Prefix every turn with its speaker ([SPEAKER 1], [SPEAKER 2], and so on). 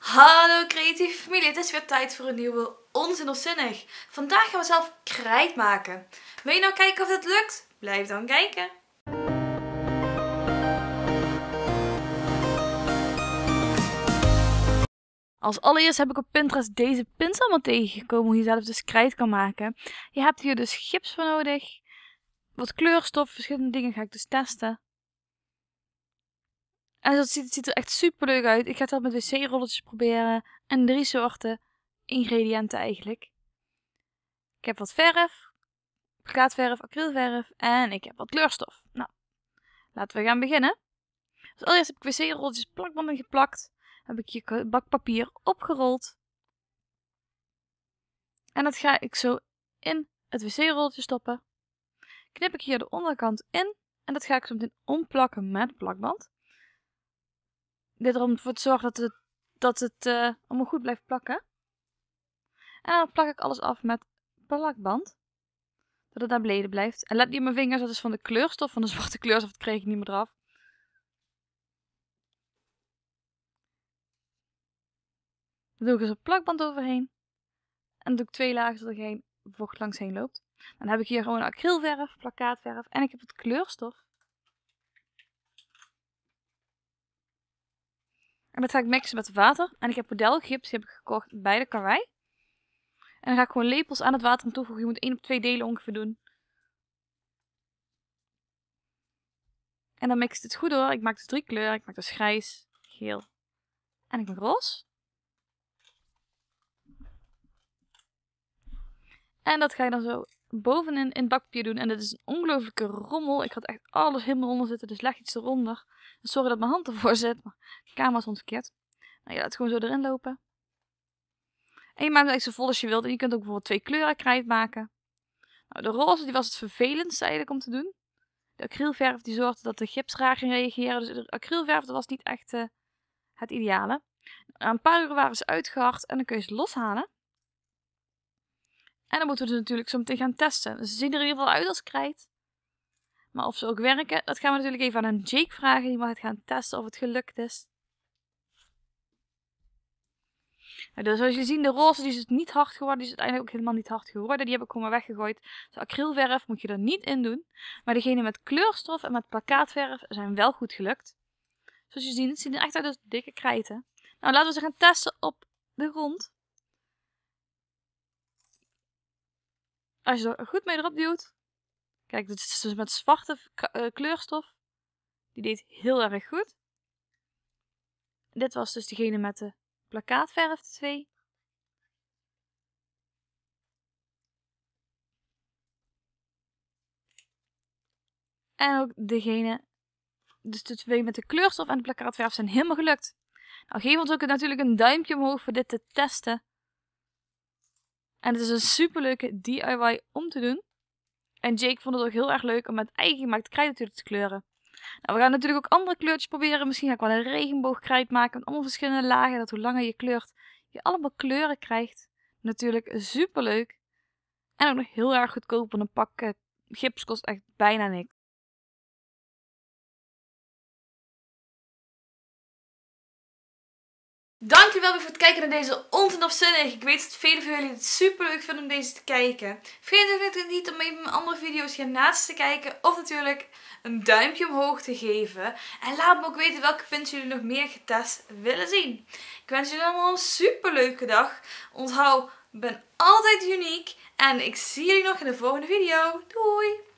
[SPEAKER 1] Hallo creatieve familie, het is weer tijd voor een nieuwe Onzin of Zinnig. Vandaag gaan we zelf krijt maken. Wil je nou kijken of dat lukt? Blijf dan kijken. Als allereerst heb ik op Pinterest deze allemaal tegengekomen hoe je zelf dus krijt kan maken. Je hebt hier dus gips voor nodig, wat kleurstof, verschillende dingen ga ik dus testen. En dat ziet, ziet er echt super leuk uit. Ik ga het dat met wc-rolletjes proberen. En drie soorten ingrediënten eigenlijk. Ik heb wat verf, plaatverf, acrylverf en ik heb wat kleurstof. Nou, laten we gaan beginnen. Dus allereerst heb ik wc-rolletjes plakbanden geplakt. Heb ik je bakpapier opgerold. En dat ga ik zo in het wc-rolletje stoppen. Knip ik hier de onderkant in. En dat ga ik zo meteen omplakken met plakband. Dit om ervoor te zorgen dat het, dat het uh, allemaal goed blijft plakken. En dan plak ik alles af met plakband. Dat het naar beneden blijft. En let niet op mijn vingers, dat is van de kleurstof, van de zwarte kleurstof. Dat kreeg ik niet meer eraf. Dan doe ik eens dus een plakband overheen. En doe ik twee lagen zodat er geen vocht langs heen loopt. Dan heb ik hier gewoon acrylverf, plakkaatverf en ik heb het kleurstof. En dat ga ik mixen met water. En ik heb modelgips heb ik gekocht bij de karwei. En dan ga ik gewoon lepels aan het water toevoegen. Je moet één op twee delen ongeveer doen. En dan ik het goed door Ik maak dus drie kleuren. Ik maak dus grijs, geel en ik maak roze. En dat ga je dan zo bovenin in het bakpapier doen. En dat is een ongelooflijke rommel. Ik had echt alles helemaal onder zitten, dus leg iets eronder. Sorry dat mijn hand ervoor zit, maar de camera is ontverkeerd. Nou, je laat het gewoon zo erin lopen. En je maakt het zo vol als je wilt. En je kunt ook bijvoorbeeld twee kleuren krijt maken. Nou, de roze die was het vervelendste eigenlijk om te doen. De acrylverf die zorgde dat de gips raar ging reageren. Dus de acrylverf dat was niet echt eh, het ideale. Na nou, een paar uur waren ze uitgehard en dan kun je ze loshalen. En dan moeten we dus natuurlijk zo meteen gaan testen. ze dus zien er in ieder geval uit als krijt. Maar of ze ook werken, dat gaan we natuurlijk even aan Jake vragen. Die mag het gaan testen of het gelukt is. Nou, dus zoals je ziet, de roze die is dus niet hard geworden. Die is uiteindelijk ook helemaal niet hard geworden. Die heb ik gewoon maar weggegooid. Dus acrylverf moet je er niet in doen. Maar degene met kleurstof en met plakkaatverf zijn wel goed gelukt. Zoals je ziet, het ziet er echt uit als dikke krijten. Nou, laten we ze gaan testen op de grond. Als je er goed mee erop duwt. Kijk, dit is dus met zwarte eh, kleurstof. Die deed heel erg goed. Dit was dus degene met de plakkaatverf 2. En ook degene, dus de twee met de kleurstof en de plakkaatverf zijn helemaal gelukt. Nou, geef ons ook natuurlijk een duimpje omhoog voor dit te testen. En het is een superleuke DIY om te doen. En Jake vond het ook heel erg leuk om met eigen gemaakt krijt natuurlijk te kleuren. Nou, we gaan natuurlijk ook andere kleurtjes proberen. Misschien ga ik wel een regenboogkrijt maken met allemaal verschillende lagen. Dat hoe langer je kleurt, je allemaal kleuren krijgt. Natuurlijk superleuk. En ook nog heel erg goedkoop, want een pak eh, gips kost echt bijna niks. Dankjewel weer voor het kijken naar deze onzinnig. Ik weet dat velen van jullie het super leuk vinden om deze te kijken. Vergeet natuurlijk niet om even mijn andere video's hiernaast te kijken. Of natuurlijk een duimpje omhoog te geven. En laat me ook weten welke punten jullie nog meer getest willen zien. Ik wens jullie allemaal een super leuke dag. Onthoud, ik ben altijd uniek. En ik zie jullie nog in de volgende video. Doei!